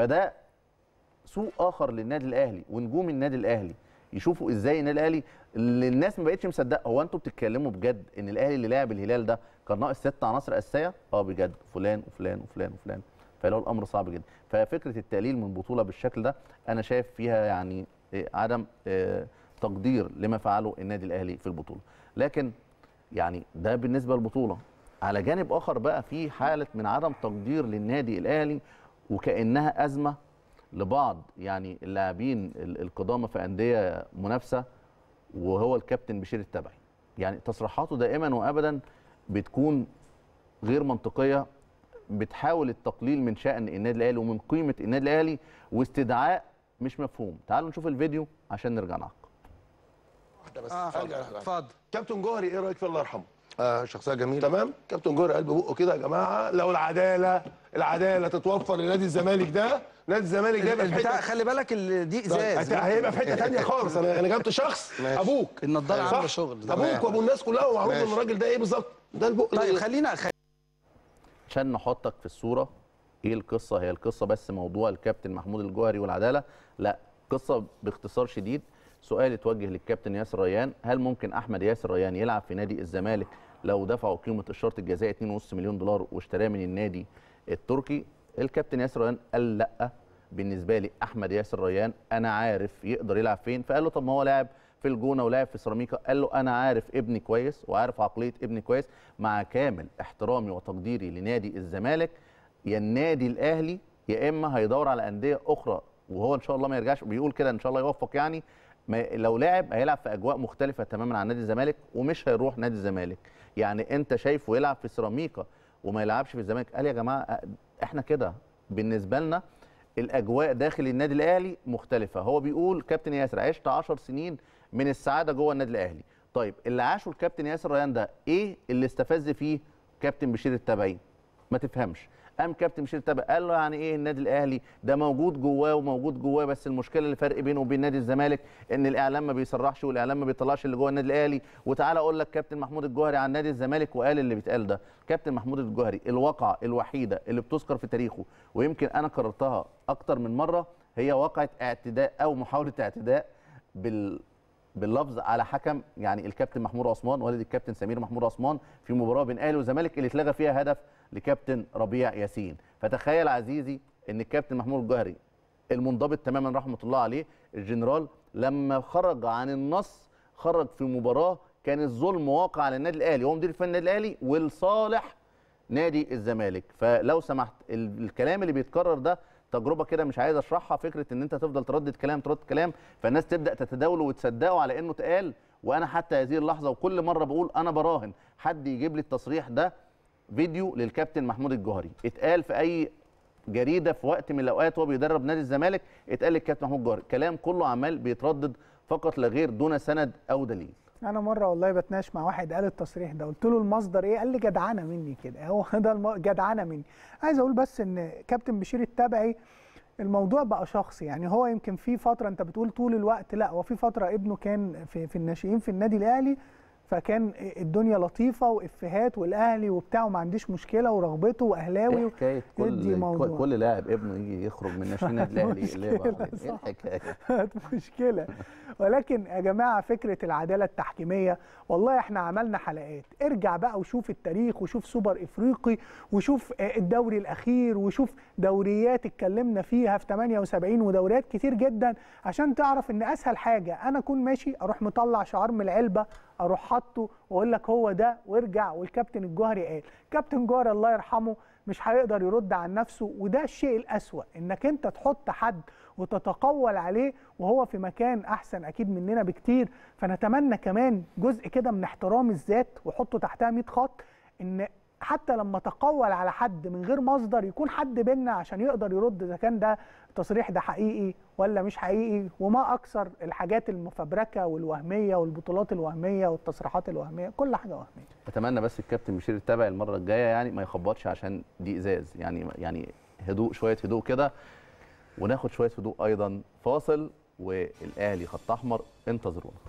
فده سوء اخر للنادي الاهلي ونجوم النادي الاهلي يشوفوا ازاي النادي الاهلي اللي الناس ما بقتش مصدقه هو انتوا بتتكلموا بجد ان الاهلي اللي لعب الهلال ده كان ناقص ست عناصر اساسيه اه بجد فلان وفلان وفلان وفلان فلو الامر صعب جدا ففكره التقليل من بطوله بالشكل ده انا شايف فيها يعني آه، عدم آه، تقدير لما فعله النادي الاهلي في البطوله لكن يعني ده بالنسبه للبطوله على جانب اخر بقى في حاله من عدم تقدير للنادي الاهلي وكانها ازمه لبعض يعني اللاعبين القدامى في انديه منافسه وهو الكابتن بشير التبعي يعني تصريحاته دائما وابدا بتكون غير منطقيه بتحاول التقليل من شان النادي الاهلي ومن قيمه النادي الاهلي واستدعاء مش مفهوم تعالوا نشوف الفيديو عشان نرجع نعقب واحده بس آه، اتفضل كابتن جوهري ايه رايك في الله يرحمه آه شخصيه جميله تمام كابتن جوهري قال بقه كده يا جماعه لو العداله العداله تتوفر لنادي الزمالك ده نادي الزمالك ده بتاع خلي بالك دي ازاز هيبقى في حته ثانيه خالص انا انا جبت شخص ابوك النضاره عامله شغل ابوك وابو الناس كلها ومعروف ان الراجل ده ايه بالظبط ده البق طيب خلينا عشان نحطك في الصوره ايه القصه هي القصه بس موضوع الكابتن محمود الجوهري والعداله لا قصه باختصار شديد سؤال اتوجه للكابتن ياسر ريان هل ممكن احمد ياسر ريان يلعب في نادي الزمالك لو دفعوا قيمه الشرط الجزائي 2.5 مليون دولار واشتراه من النادي التركي الكابتن ياسر ريان قال لا بالنسبه لي احمد ياسر ريان انا عارف يقدر يلعب فين فقال له طب ما هو لاعب في الجونه ولاعب في سيراميكا قال له انا عارف ابني كويس وعارف عقليه ابني كويس مع كامل احترامي وتقديري لنادي الزمالك يا النادي الاهلي يا اما هيدور على انديه اخرى وهو ان شاء الله ما يرجعش بيقول كده ان شاء الله يوفق يعني ما لو لاعب هيلعب في اجواء مختلفه تماما عن نادي الزمالك ومش هيروح نادي الزمالك يعني انت شايفه يلعب في سيراميكا وما يلعبش في الزمالك قال يا جماعه احنا كده بالنسبه لنا الاجواء داخل النادي الاهلي مختلفه هو بيقول كابتن ياسر عشت 10 سنين من السعاده جوه النادي الاهلي طيب اللي عاشه الكابتن ياسر ريان ده ايه اللي استفز فيه كابتن بشير التبعي ما تفهمش قام كابتن مشير تبع قال له يعني ايه النادي الاهلي ده موجود جواه وموجود جواه بس المشكله اللي فرق بينه وبين نادي الزمالك ان الاعلام ما بيصرحش والاعلام ما بيطلعش اللي جوه النادي الاهلي وتعالى اقول لك كابتن محمود الجوهري عن نادي الزمالك وقال اللي بيتقال ده كابتن محمود الجوهري الواقعه الوحيده اللي بتذكر في تاريخه ويمكن انا كررتها اكتر من مره هي واقعه اعتداء او محاوله اعتداء بال باللفظ على حكم يعني الكابتن محمود عثمان والد الكابتن سمير محمود عثمان في مباراه بين اهلي وزمالك اللي اتلغى فيها هدف لكابتن ربيع ياسين فتخيل عزيزي ان الكابتن محمود الجوهري المنضبط تماما رحمه الله عليه الجنرال لما خرج عن النص خرج في مباراه كان الظلم واقع على النادي الاهلي هو مدير الفني النادي الاهلي ولصالح نادي الزمالك فلو سمحت الكلام اللي بيتكرر ده تجربه كده مش عايز اشرحها فكره ان انت تفضل تردد كلام تردد كلام فالناس تبدا تتداوله وتصدقه على انه اتقال وانا حتى هذه اللحظه وكل مره بقول انا براهن حد يجيب لي التصريح ده فيديو للكابتن محمود الجوهري اتقال في اي جريده في وقت من الاوقات وهو بيدرب نادي الزمالك اتقال للكابتن محمود الجوهري كلام كله عمال بيتردد فقط لا غير دون سند او دليل انا مره والله بتناقش مع واحد قال التصريح ده قلت له المصدر ايه قال لي جدعانه مني كده هو ده الم... جدعانه مني عايز اقول بس ان كابتن بشير التبعي الموضوع بقى شخصي يعني هو يمكن في فتره انت بتقول طول الوقت لا هو في فتره ابنه كان في, في الناشئين في النادي الاهلي فكان الدنيا لطيفه وافيهات والاهلي وبتاع وما عنديش مشكله ورغبته واهلاوي إيه حكايه كل موضوع. كل لاعب ابنه يجي يخرج من ناشئين الاهلي ايه الحكايه مشكله ولكن يا جماعه فكره العداله التحكيميه والله احنا عملنا حلقات ارجع بقى وشوف التاريخ وشوف سوبر افريقي وشوف آه، الدوري الاخير وشوف دوريات اتكلمنا فيها في 78 ودوريات كتير جدا عشان تعرف ان اسهل حاجه انا اكون ماشي اروح مطلع شعار من العلبه اروح حطه واقول لك هو ده وارجع والكابتن الجوهري قال كابتن جوهري الله يرحمه مش هيقدر يرد عن نفسه وده الشيء الأسوأ انك انت تحط حد وتتقول عليه وهو في مكان احسن اكيد مننا بكتير فنتمنى كمان جزء كده من احترام الذات وحطه تحتها 100 خط ان حتى لما تقول على حد من غير مصدر يكون حد بينا عشان يقدر يرد اذا كان ده التصريح ده حقيقي ولا مش حقيقي وما اكثر الحاجات المفبركه والوهميه والبطولات الوهميه والتصريحات الوهميه كل حاجه وهميه اتمنى بس الكابتن مشير يتابع المره الجايه يعني ما يخبطش عشان دي ازاز يعني يعني هدوء شويه هدوء كده وناخد شويه هدوء ايضا فاصل والاهلي خط احمر انتظرونا